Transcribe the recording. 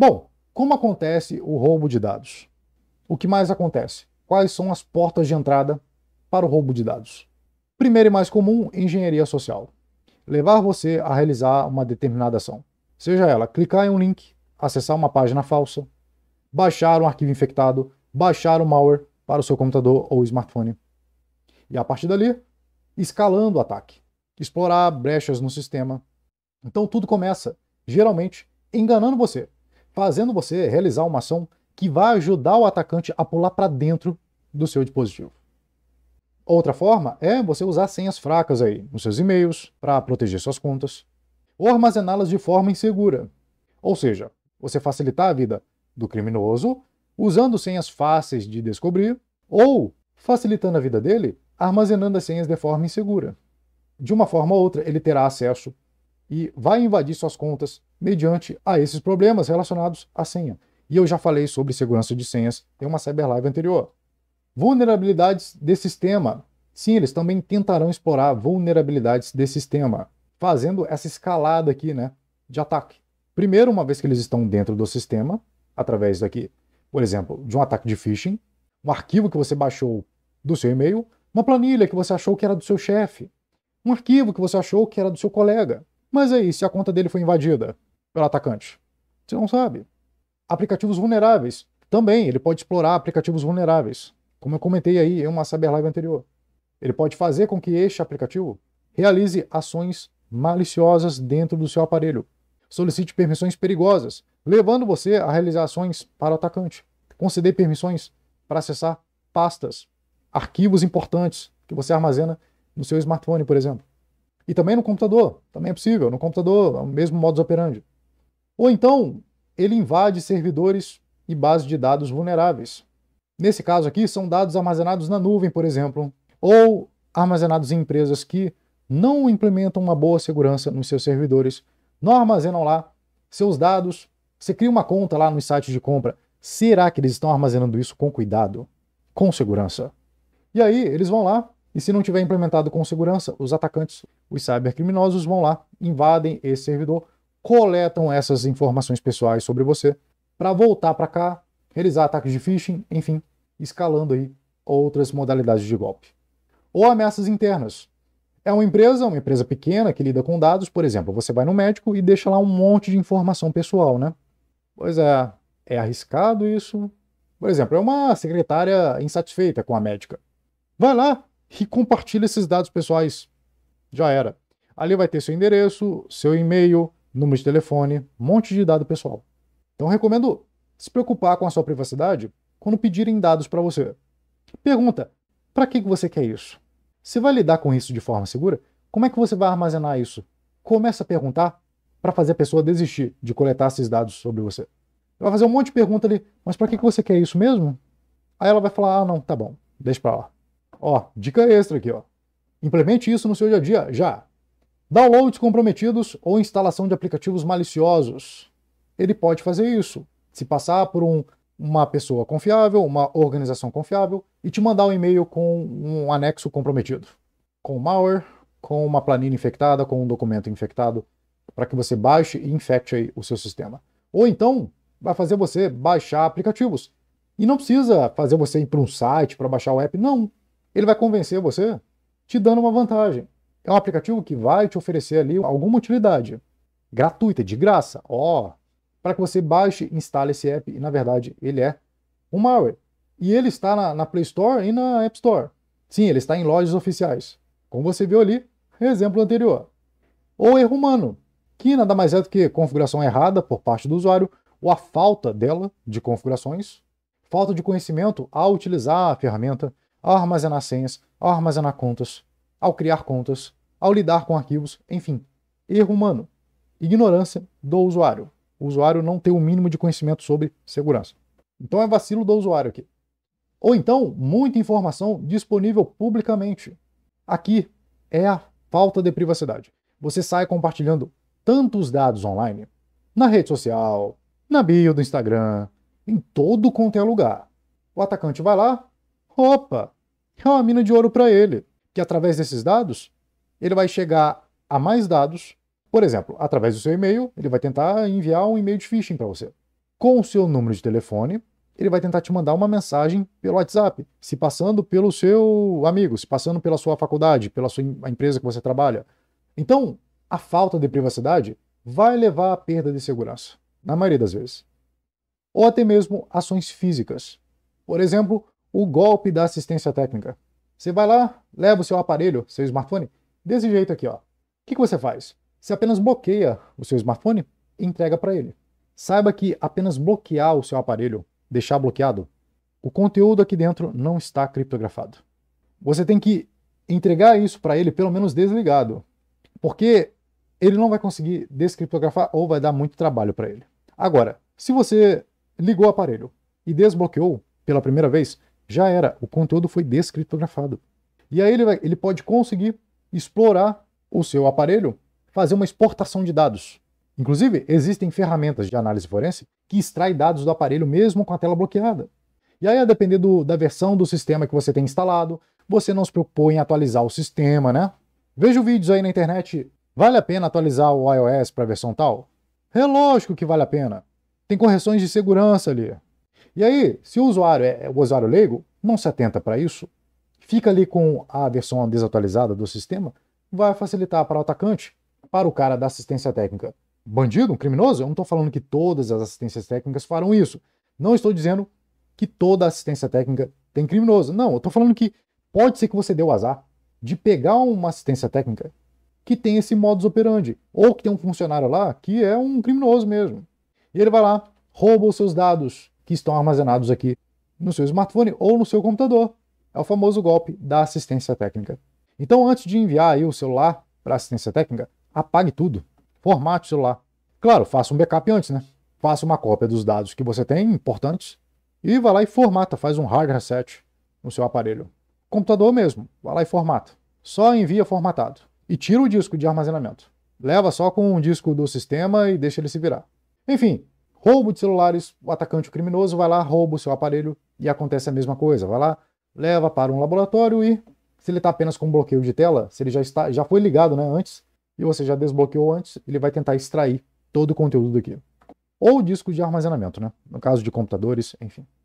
Bom, como acontece o roubo de dados? O que mais acontece? Quais são as portas de entrada para o roubo de dados? Primeiro e mais comum, engenharia social. Levar você a realizar uma determinada ação. Seja ela clicar em um link, acessar uma página falsa, baixar um arquivo infectado, baixar um malware para o seu computador ou smartphone. E a partir dali, escalando o ataque, explorar brechas no sistema. Então tudo começa, geralmente, enganando você fazendo você realizar uma ação que vai ajudar o atacante a pular para dentro do seu dispositivo. Outra forma é você usar senhas fracas aí nos seus e-mails para proteger suas contas ou armazená-las de forma insegura. Ou seja, você facilitar a vida do criminoso usando senhas fáceis de descobrir ou facilitando a vida dele armazenando as senhas de forma insegura. De uma forma ou outra, ele terá acesso e vai invadir suas contas mediante a esses problemas relacionados à senha. E eu já falei sobre segurança de senhas em uma Cyberlive anterior. Vulnerabilidades de sistema. Sim, eles também tentarão explorar vulnerabilidades de sistema, fazendo essa escalada aqui né, de ataque. Primeiro, uma vez que eles estão dentro do sistema, através daqui, por exemplo, de um ataque de phishing, um arquivo que você baixou do seu e-mail, uma planilha que você achou que era do seu chefe, um arquivo que você achou que era do seu colega, mas aí, se a conta dele foi invadida pelo atacante? Você não sabe. Aplicativos vulneráveis. Também, ele pode explorar aplicativos vulneráveis. Como eu comentei aí em uma cyberlive anterior. Ele pode fazer com que este aplicativo realize ações maliciosas dentro do seu aparelho. Solicite permissões perigosas, levando você a realizar ações para o atacante. Conceder permissões para acessar pastas, arquivos importantes que você armazena no seu smartphone, por exemplo. E também no computador, também é possível, no computador, é o mesmo modus operandi. Ou então, ele invade servidores e bases de dados vulneráveis. Nesse caso aqui, são dados armazenados na nuvem, por exemplo, ou armazenados em empresas que não implementam uma boa segurança nos seus servidores, não armazenam lá seus dados. Você cria uma conta lá nos sites de compra. Será que eles estão armazenando isso com cuidado, com segurança? E aí, eles vão lá, e se não tiver implementado com segurança, os atacantes, os cybercriminosos vão lá, invadem esse servidor, coletam essas informações pessoais sobre você para voltar para cá, realizar ataques de phishing, enfim, escalando aí outras modalidades de golpe. Ou ameaças internas. É uma empresa, uma empresa pequena que lida com dados, por exemplo, você vai no médico e deixa lá um monte de informação pessoal, né? Pois é, é arriscado isso. Por exemplo, é uma secretária insatisfeita com a médica. Vai lá, e compartilha esses dados pessoais. Já era. Ali vai ter seu endereço, seu e-mail, número de telefone, um monte de dado pessoal. Então recomendo se preocupar com a sua privacidade quando pedirem dados para você. Pergunta: para que você quer isso? Se vai lidar com isso de forma segura? Como é que você vai armazenar isso? Começa a perguntar para fazer a pessoa desistir de coletar esses dados sobre você. Vai fazer um monte de pergunta ali, mas para que você quer isso mesmo? Aí ela vai falar: ah, não, tá bom, deixa para lá. Ó, dica extra aqui, ó. Implemente isso no seu dia a dia, já. Downloads comprometidos ou instalação de aplicativos maliciosos. Ele pode fazer isso, se passar por um, uma pessoa confiável, uma organização confiável, e te mandar um e-mail com um anexo comprometido, com malware, com uma planilha infectada, com um documento infectado, para que você baixe e infecte o seu sistema. Ou então, vai fazer você baixar aplicativos. E não precisa fazer você ir para um site para baixar o app, não ele vai convencer você te dando uma vantagem. É um aplicativo que vai te oferecer ali alguma utilidade gratuita, de graça, ó, oh, para que você baixe, instale esse app e na verdade ele é um malware. E ele está na, na Play Store e na App Store. Sim, ele está em lojas oficiais. Como você viu ali, exemplo anterior. Ou erro humano, que nada mais é do que configuração errada por parte do usuário ou a falta dela de configurações, falta de conhecimento ao utilizar a ferramenta, ao armazenar senhas, ao armazenar contas, ao criar contas, ao lidar com arquivos, enfim, erro humano, ignorância do usuário. O usuário não tem o mínimo de conhecimento sobre segurança. Então é vacilo do usuário aqui. Ou então, muita informação disponível publicamente. Aqui é a falta de privacidade. Você sai compartilhando tantos dados online, na rede social, na bio do Instagram, em todo quanto é lugar. O atacante vai lá, Opa, é uma mina de ouro para ele, que através desses dados, ele vai chegar a mais dados. Por exemplo, através do seu e-mail, ele vai tentar enviar um e-mail de phishing para você. Com o seu número de telefone, ele vai tentar te mandar uma mensagem pelo WhatsApp, se passando pelo seu amigo, se passando pela sua faculdade, pela sua empresa que você trabalha. Então, a falta de privacidade vai levar à perda de segurança, na maioria das vezes. Ou até mesmo ações físicas. Por exemplo, o golpe da assistência técnica. Você vai lá, leva o seu aparelho, seu smartphone, desse jeito aqui, ó. O que, que você faz? Você apenas bloqueia o seu smartphone e entrega para ele. Saiba que apenas bloquear o seu aparelho, deixar bloqueado, o conteúdo aqui dentro não está criptografado. Você tem que entregar isso para ele pelo menos desligado, porque ele não vai conseguir descriptografar ou vai dar muito trabalho para ele. Agora, se você ligou o aparelho e desbloqueou pela primeira vez, já era, o conteúdo foi descritografado. E aí ele, vai, ele pode conseguir explorar o seu aparelho, fazer uma exportação de dados. Inclusive, existem ferramentas de análise forense que extraem dados do aparelho mesmo com a tela bloqueada. E aí, a depender do, da versão do sistema que você tem instalado, você não se preocupou em atualizar o sistema, né? Vejo vídeos aí na internet. Vale a pena atualizar o iOS para a versão tal? É lógico que vale a pena. Tem correções de segurança ali. E aí, se o usuário é o usuário leigo, não se atenta para isso, fica ali com a versão desatualizada do sistema, vai facilitar para o atacante, para o cara da assistência técnica. Bandido, um criminoso? Eu não estou falando que todas as assistências técnicas farão isso. Não estou dizendo que toda assistência técnica tem criminoso. Não, eu estou falando que pode ser que você deu azar de pegar uma assistência técnica que tem esse modus operandi, ou que tem um funcionário lá que é um criminoso mesmo. E ele vai lá, rouba os seus dados, que estão armazenados aqui no seu smartphone ou no seu computador. É o famoso golpe da assistência técnica. Então, antes de enviar aí o celular para assistência técnica, apague tudo. Formate o celular. Claro, faça um backup antes, né? Faça uma cópia dos dados que você tem, importantes, e vá lá e formata, faz um hard reset no seu aparelho. Computador mesmo, vá lá e formata. Só envia formatado. E tira o disco de armazenamento. Leva só com o disco do sistema e deixa ele se virar. Enfim, Roubo de celulares, o atacante, o criminoso, vai lá, rouba o seu aparelho e acontece a mesma coisa. Vai lá, leva para um laboratório e, se ele está apenas com um bloqueio de tela, se ele já, está, já foi ligado né, antes, e você já desbloqueou antes, ele vai tentar extrair todo o conteúdo daqui Ou disco de armazenamento, né? No caso de computadores, enfim.